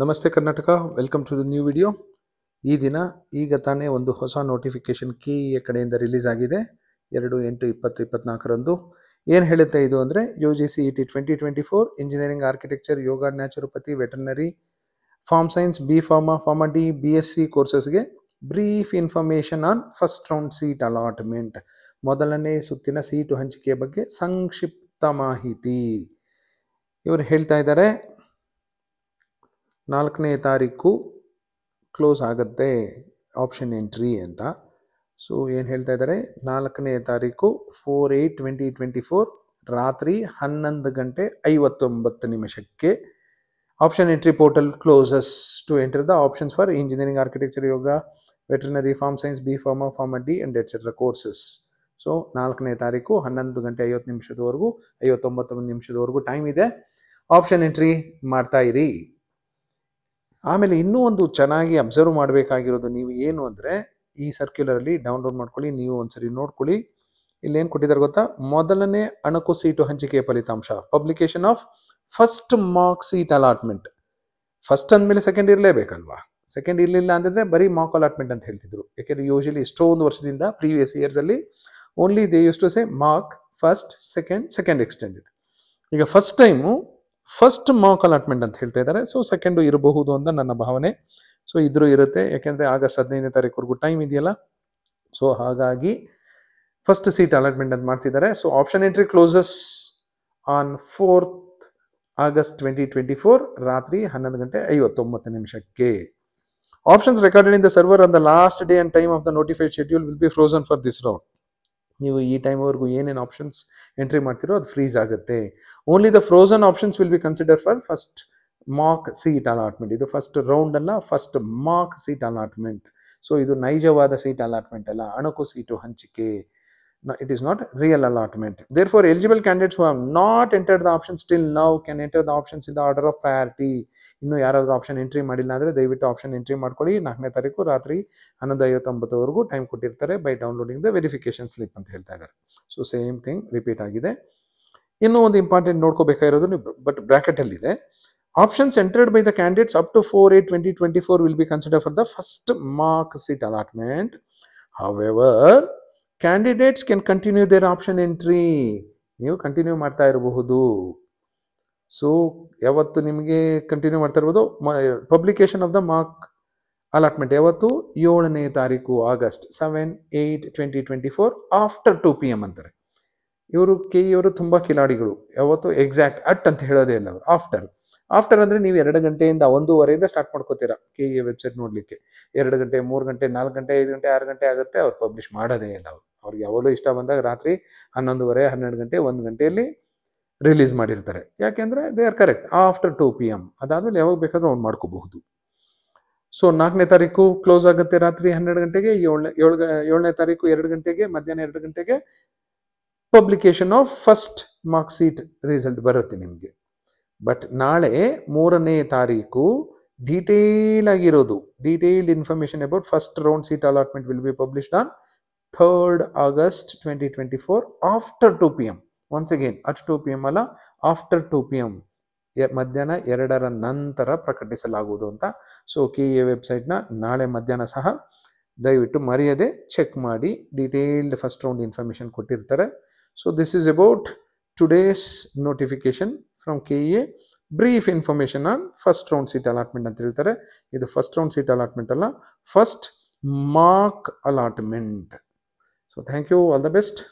ನಮಸ್ತೆ Karnataka welcome to the new video ಈ ದಿನ ಈಗ ತಾನೇ ಒಂದು ಹೊಸ ನೋಟಿಫಿಕೇಷನ್ ಕೀ e ಕಡೆಯಿಂದ ರಿಲೀಸ್ ಆಗಿದೆ ಎರಡು ಎಂಟು ಇಪ್ಪತ್ತು ಇಪ್ಪತ್ನಾಲ್ಕರಂದು ಏನು ಹೇಳುತ್ತೆ ಇದು ಅಂದರೆ U G C E T twenty twenty four engineering architecture yoga naturopathy veterinary farm science B pharma pharma D B S C ಕೋರ್ಸಸ್ಗೆ brief information on first round seat allotment ಮೊದಲನೇ ಸುತ್ತಿನ ಸೀಟು ಹಂಚಿಕೆಯ ಬಗ್ಗೆ ಸಂಕ್ಷಿಪ್ತ ಮಾಹಿತಿ ಇವರು ಹೇಳ್ತಾ ಇದ್ದಾರೆ ನಾಲ್ಕನೇ ತಾರೀಕು ಕ್ಲೋಸ್ ಆಗುತ್ತೆ ಆಪ್ಷನ್ ಎಂಟ್ರಿ ಅಂತ ಸೊ ಏನು ಹೇಳ್ತಾ ಇದ್ದಾರೆ ನಾಲ್ಕನೇ ತಾರೀಕು four eight twenty twenty four ರಾತ್ರಿ ಹನ್ನೊಂದು ಗಂಟೆ ಐವತ್ತೊಂಬತ್ತು ನಿಮಿಷಕ್ಕೆ option entry portal closes to enter the options for engineering architecture yoga veterinary farm science B pharma pharma D and etcetera courses so ನಾಲ್ಕನೇ ತಾರೀಕು ಹನ್ನೊಂದು ಗಂಟೆ ಐವತ್ತು ನಿಮಿಷದವರೆಗೂ ಐವತ್ತೊಂಬತ್ತೊಂಬತ್ತು ನಿಮಿಷದವರೆಗೂ ಟೈಮ್ ಇದೆ ಆಪ್ಷನ್ ಎಂಟ್ರಿ ಮಾಡ್ತಾ ಇರಿ ಆಮೇಲೆ ಇನ್ನೂ ಒಂದು ಚೆನ್ನಾಗಿ ಅಬ್ಸರ್ವ್ ಮಾಡಬೇಕಾಗಿರೋದು ನೀವು ಏನು ಅಂದರೆ ಈ ಸರ್ಕ್ಯುಲರಲ್ಲಿ ಡೌನ್ಲೋಡ್ ಮಾಡ್ಕೊಳ್ಳಿ ನೀವು ಸರಿ ನೋಡ್ಕೊಳ್ಳಿ ಇಲ್ಲೇನು ಕೊಟ್ಟಿದ್ದಾರೆ ಗೊತ್ತಾ ಮೊದಲನೇ ಅಣಕು ಸೀಟು ಹಂಚಿಕೆ ಫಲಿತಾಂಶ publication of first mock seat allotment first ಅಂದಮೇಲೆ ಸೆಕೆಂಡ್ ಇರಲೇಬೇಕಲ್ವಾ ಸೆಕೆಂಡ್ ಇರಲಿಲ್ಲ ಅಂದರೆ ಬರೀ ಮಾರ್ಕ್ ಅಲಾಟ್ಮೆಂಟ್ ಅಂತ ಹೇಳ್ತಿದ್ರು ಯಾಕೆಂದರೆ ಯೂಶಲಿ ಒಂದು ವರ್ಷದಿಂದ ಪ್ರೀವಿಯಸ್ ಇಯರ್ಸಲ್ಲಿ only they used to say mock first second second extended ಈಗ first time first mock allotment ಅಂತ ಹೇಳ್ತಾ ಇದ್ದಾರೆ ಸೊ ಸೆಕೆಂಡು ಇರಬಹುದು ಅಂತ ನನ್ನ ಭಾವನೆ ಸೊ ಇದ್ರೂ ಇರುತ್ತೆ ಯಾಕೆಂದರೆ ಆಗಸ್ಟ್ ಹದಿನೈದನೇ ತಾರೀಕುವರೆಗೂ ಟೈಮ್ ಇದೆಯಲ್ಲ ಸೊ ಹಾಗಾಗಿ ಫಸ್ಟ್ ಸೀಟ್ ಅಲಾಟ್ಮೆಂಟ್ ಅಂತ ಮಾಡ್ತಿದ್ದಾರೆ so option entry closes on fourth August twenty twenty four ರಾತ್ರಿ ಹನ್ನೊಂದು ಗಂಟೆ ಐವತ್ತೊಂಬತ್ತು ನಿಮಿಷಕ್ಕೆ options recorded in the server on the last day and time of the notified schedule will be frozen for this round ನೀವು ಈ ಟೈಮ್ವರೆಗೂ ಏನೇನು options entry ಮಾಡ್ತಿರೋ ಅದು ಫ್ರೀಸ್ ಆಗುತ್ತೆ only the frozen options will be consider for first mock seat allotment ಇದು first round ಅಲ್ಲ first mock seat allotment so ಇದು ನೈಜವಾದ ಸೀಟ್ ಅಲಾಟ್ಮೆಂಟ್ ಅಲ್ಲ ಅಣಕು ಸೀಟು ಹಂಚಿಕೆ it it is not real allotment. Therefore, eligible candidates who have not entered the options till now can enter the options in the order of priority. ಇನ್ನು ಯಾರಾದರೂ option entry ಮಾಡಿಲ್ಲ ಅಂದರೆ ದಯವಿಟ್ಟು ಆಪ್ಷನ್ ಎಂಟ್ರಿ ಮಾಡ್ಕೊಳ್ಳಿ ನಾಲ್ಕನೇ ತಾರೀಕು ರಾತ್ರಿ ಹನ್ನೊಂದು ಐವತ್ತೊಂಬತ್ತುವರೆಗೂ ಟೈಮ್ ಕೊಟ್ಟಿರ್ತಾರೆ by downloading the verification slip ಅಂತ ಹೇಳ್ತಾ ಇದ್ದಾರೆ ಸೊ ಸೇಮ್ ಥಿಂಗ್ ರಿಪೀಟ್ ಆಗಿದೆ ಇನ್ನೂ ಒಂದು ಇಂಪಾರ್ಟೆಂಟ್ ನೋಡ್ಕೋಬೇಕಾಗಿರೋದು ಬಟ್ ಬ್ರ್ಯಾಕೆಟಲ್ಲಿದೆ options entered by the candidates up to four eight twenty twenty four will be consider for the first mock seat allotment however candidates can continue their option entry ನೀವು continue ಮಾಡ್ತಾ ಇರಬಹುದು so ಯಾವತ್ತು ನಿಮಗೆ continue ಮಾಡ್ತಾ ಇರ್ಬೋದು publication of the mock allotment ಯಾವತ್ತು ಏಳನೇ ತಾರೀಕು August seven eight twenty twenty four after two P M ಅಂತಾರೆ ಇವರು ಕೆ ಇವರು ತುಂಬ ಕಿಲಾಡಿಗಳು ಯಾವತ್ತು ಎಕ್ಸಾಕ್ಟ್ ಅಟ್ ಅಂತ ಹೇಳೋದೇ ಇಲ್ಲ ಅವರು ಆಫ್ಟರ್ ಆಫ್ಟರ್ ಅಂದರೆ ನೀವು ಎರಡು ಗಂಟೆಯಿಂದ ಒಂದೂವರೆಯಿಂದ ಸ್ಟಾರ್ಟ್ ಮಾಡ್ಕೋತೀರಾ ಕೆ ಇ ವೆಬ್ಸೈಟ್ ನೋಡಲಿಕ್ಕೆ ಎರಡು ಗಂಟೆ ಮೂರು ಗಂಟೆ ನಾಲ್ಕು ಗಂಟೆ ಐದು ಗಂಟೆ ಆರು ಗಂಟೆ ಆಗುತ್ತೆ ಅವ್ರು ಪಬ್ಲಿಷ್ ಮಾಡೋದೇ ಇಲ್ಲ ಅವರು ಅವ್ರಿಗೆ ಯಾವಾಗಲೂ ಇಷ್ಟ ಬಂದಾಗ ರಾತ್ರಿ ಹನ್ನೊಂದುವರೆ ಹನ್ನೆರಡು ಗಂಟೆ ಒಂದು ಗಂಟೆಯಲ್ಲಿ ರಿಲೀಸ್ ಮಾಡಿರ್ತಾರೆ ಯಾಕೆಂದರೆ they are correct after two P M ಅದಾದಮೇಲೆ ಯಾವಾಗ ಬೇಕಾದರೂ ಅವ್ನು ಮಾಡ್ಕೋಬಹುದು ಸೊ ನಾಲ್ಕನೇ ತಾರೀಕು ಕ್ಲೋಸ್ ಆಗುತ್ತೆ ರಾತ್ರಿ ಹನ್ನೆರಡು ಗಂಟೆಗೆ ಏಳನೇ ಏಳು ಏಳನೇ ತಾರೀಕು ಎರಡು ಗಂಟೆಗೆ ಮಧ್ಯಾಹ್ನ ಎರಡು ಗಂಟೆಗೆ publication of first mock seat result ಬರುತ್ತೆ ನಿಮಗೆ ಬಟ್ ನಾಳೆ ಮೂರನೇ ತಾರೀಕು ಡೀಟೇಲ್ ಆಗಿರೋದು detailed information about first round seat allotment will be published on third August twenty twenty four after two P M once again uh two P M ಅಲ್ಲ after two P M ಮಧ್ಯಾಹ್ನ ಎರಡರ ನಂತರ ಪ್ರಕಟಿಸಲಾಗುವುದು ಅಂತ so K A ವೆಬ್ಸೈಟ್ನ ನಾಳೆ ಮಧ್ಯಾಹ್ನ ಸಹ ದಯವಿಟ್ಟು ಮರೆಯದೆ ಚೆಕ್ ಮಾಡಿ ಡೀಟೇಲ್ಡ್ ಫಸ್ಟ್ ರೌಂಡ್ ಇನ್ಫಾರ್ಮೇಷನ್ ಕೊಟ್ಟಿರ್ತಾರೆ so this is about today's notification from K E brief information on first round seat allotment ಅಂತ ಹೇಳ್ತಾರೆ ಇದು ಫಸ್ಟ್ ರೌಂಡ್ ಸೀಟ್ ಅಲಾಟ್ಮೆಂಟ್ ಅಲ್ಲ first mock allotment So thank you. All the best.